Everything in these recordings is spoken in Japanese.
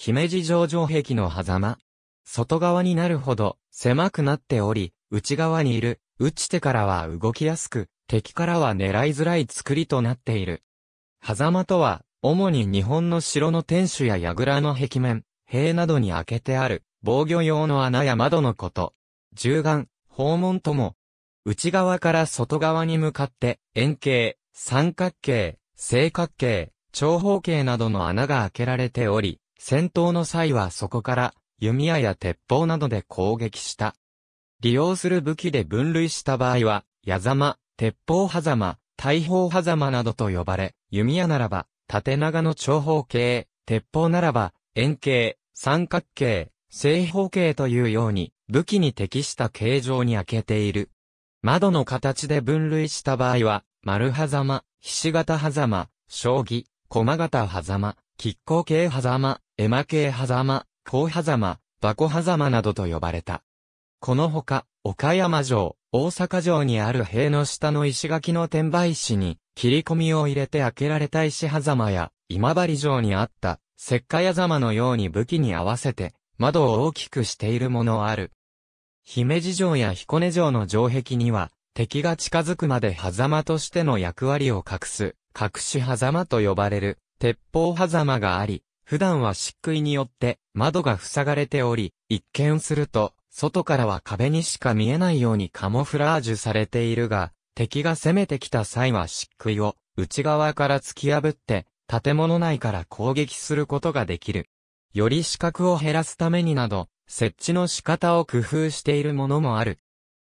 姫路城城壁の狭間。外側になるほど狭くなっており、内側にいる、打ち手からは動きやすく、敵からは狙いづらい作りとなっている。狭間とは、主に日本の城の天守や櫓の壁面、塀などに開けてある、防御用の穴や窓のこと。銃眼、訪問とも、内側から外側に向かって、円形、三角形、正角形、長方形などの穴が開けられており、戦闘の際はそこから弓矢や鉄砲などで攻撃した。利用する武器で分類した場合は、矢様、鉄砲狭間、大砲狭間などと呼ばれ、弓矢ならば、縦長の長方形、鉄砲ならば、円形、三角形、正方形というように、武器に適した形状に開けている。窓の形で分類した場合は、丸狭間、ひし形狭間、将棋、駒形狭間、亀甲形狭間、絵馬系狭間、甲狭間、箱狭間などと呼ばれた。このほか、岡山城、大阪城にある塀の下の石垣の天売石に、切り込みを入れて開けられた石狭間や、今治城にあった、石灰狭間のように武器に合わせて、窓を大きくしているものある。姫路城や彦根城の城壁には、敵が近づくまで狭間としての役割を隠す、隠し狭間と呼ばれる、鉄砲狭間があり、普段は漆喰によって窓が塞がれており、一見すると、外からは壁にしか見えないようにカモフラージュされているが、敵が攻めてきた際は漆喰を内側から突き破って、建物内から攻撃することができる。より死角を減らすためになど、設置の仕方を工夫しているものもある。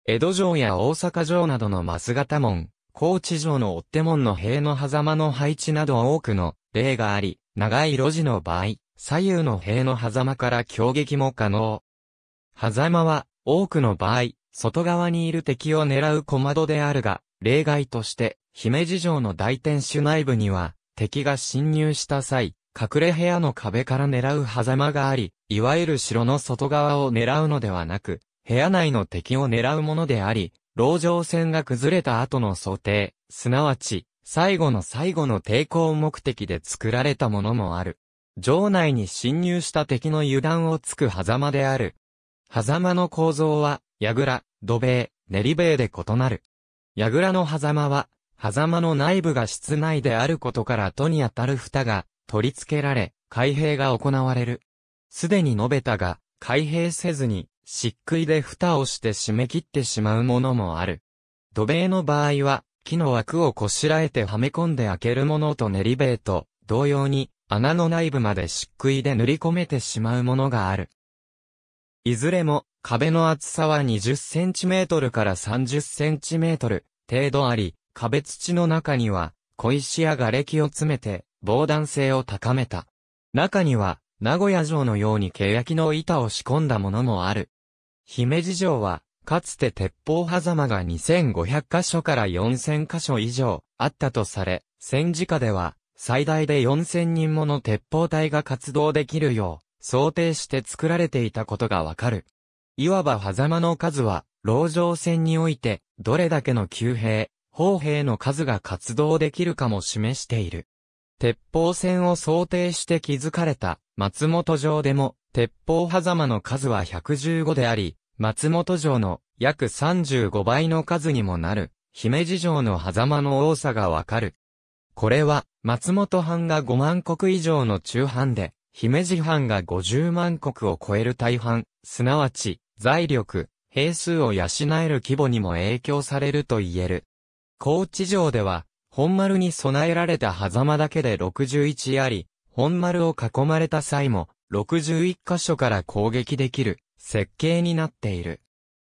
江戸城や大阪城などの松型門、高知城の追手門の塀の狭間の配置など多くの例があり、長い路地の場合、左右の塀の狭間から攻撃も可能。狭間は、多くの場合、外側にいる敵を狙う小窓であるが、例外として、姫路城の大天守内部には、敵が侵入した際、隠れ部屋の壁から狙う狭間があり、いわゆる城の外側を狙うのではなく、部屋内の敵を狙うものであり、籠城戦が崩れた後の想定、すなわち、最後の最後の抵抗目的で作られたものもある。城内に侵入した敵の油断をつく狭間である。狭間の構造は、櫓、土塀、練塀で異なる。櫓の狭間は、狭間の内部が室内であることから戸に当たる蓋が取り付けられ、開閉が行われる。すでに述べたが、開閉せずに、漆喰で蓋をして締め切ってしまうものもある。土塀の場合は、木の枠をこしらえてはめ込んで開けるものと練り塀と同様に穴の内部まで漆喰で塗り込めてしまうものがある。いずれも壁の厚さは 20cm から 30cm 程度あり、壁土の中には小石や瓦礫を詰めて防弾性を高めた。中には名古屋城のように欅の板を仕込んだものもある。姫路城はかつて鉄砲狭間が2500箇所から4000箇所以上あったとされ、戦時下では最大で4000人もの鉄砲隊が活動できるよう想定して作られていたことがわかる。いわば狭間の数は、籠城戦において、どれだけの旧兵、砲兵の数が活動できるかも示している。鉄砲戦を想定して築かれた松本城でも、鉄砲狭間の数は115であり、松本城の約35倍の数にもなる、姫路城の狭間の多さがわかる。これは、松本藩が5万国以上の中藩で、姫路藩が50万国を超える大藩、すなわち、財力、兵数を養える規模にも影響されると言える。高知城では、本丸に備えられた狭間だけで61あり、本丸を囲まれた際も、61箇所から攻撃できる設計になっている。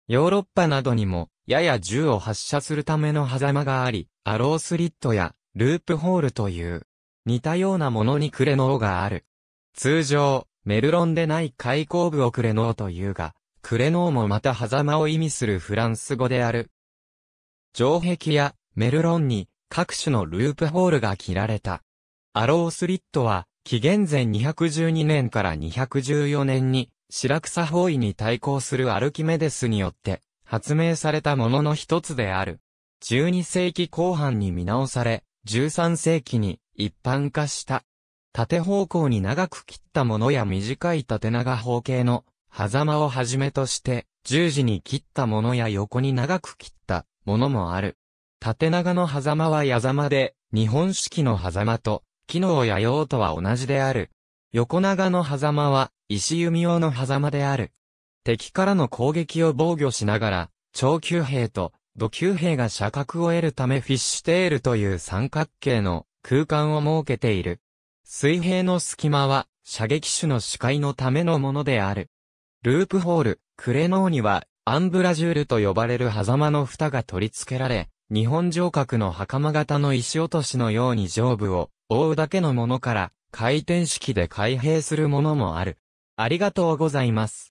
ヨーロッパなどにも、やや銃を発射するための狭間があり、アロースリットやループホールという、似たようなものにクレノーがある。通常、メルロンでない開口部をクレノーというが、クレノーもまた狭間を意味するフランス語である。城壁やメルロンに各種のループホールが切られた。アロースリットは、紀元前212年から214年に白草方位に対抗するアルキメデスによって発明されたものの一つである。12世紀後半に見直され、13世紀に一般化した。縦方向に長く切ったものや短い縦長方形の狭間をはじめとして十字に切ったものや横に長く切ったものもある。縦長の狭間は矢間で、日本式の狭間と、機能や用途は同じである。横長の狭間は、石弓用の狭間である。敵からの攻撃を防御しながら、長級兵と土級兵が射角を得るためフィッシュテールという三角形の空間を設けている。水平の隙間は射撃手の視界のためのものである。ループホール、クレノーにはアンブラジュールと呼ばれる狭間の蓋が取り付けられ、日本城郭の袴型の石落としのように上部を覆うだけのものから回転式で開閉するものもある。ありがとうございます。